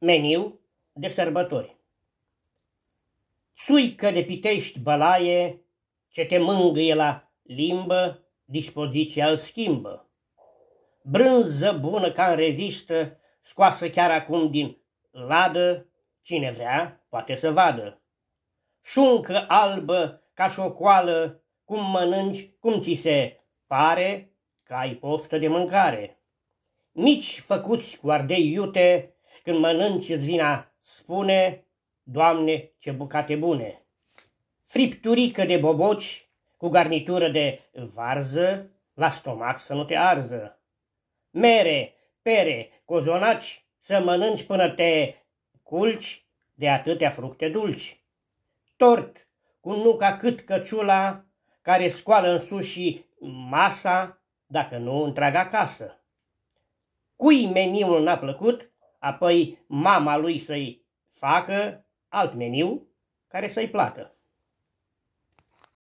meniu de sărbători. Suică de pitești bălaie, ce te mângâie la limbă, dispoziția îl schimbă. Brânză bună ca în rezistă, scoasă chiar acum din ladă, cine vrea poate să vadă. Șuncă albă ca șocoală, cum mănânci, cum ți se pare, că ai poftă de mâncare. Mici făcuți cu ardei iute, când mănânci zina, spune, Doamne, ce bucate bune! Fripturică de boboci, cu garnitură de varză, la stomac să nu te arză. Mere, pere, cozonaci, să mănânci până te culci de atâtea fructe dulci. Tort, cu nuca cât căciula, care scoală în sus și masa, dacă nu întreaga casă. Cui meniul n-a plăcut, apoi mama lui să-i facă alt meniu care să-i placă.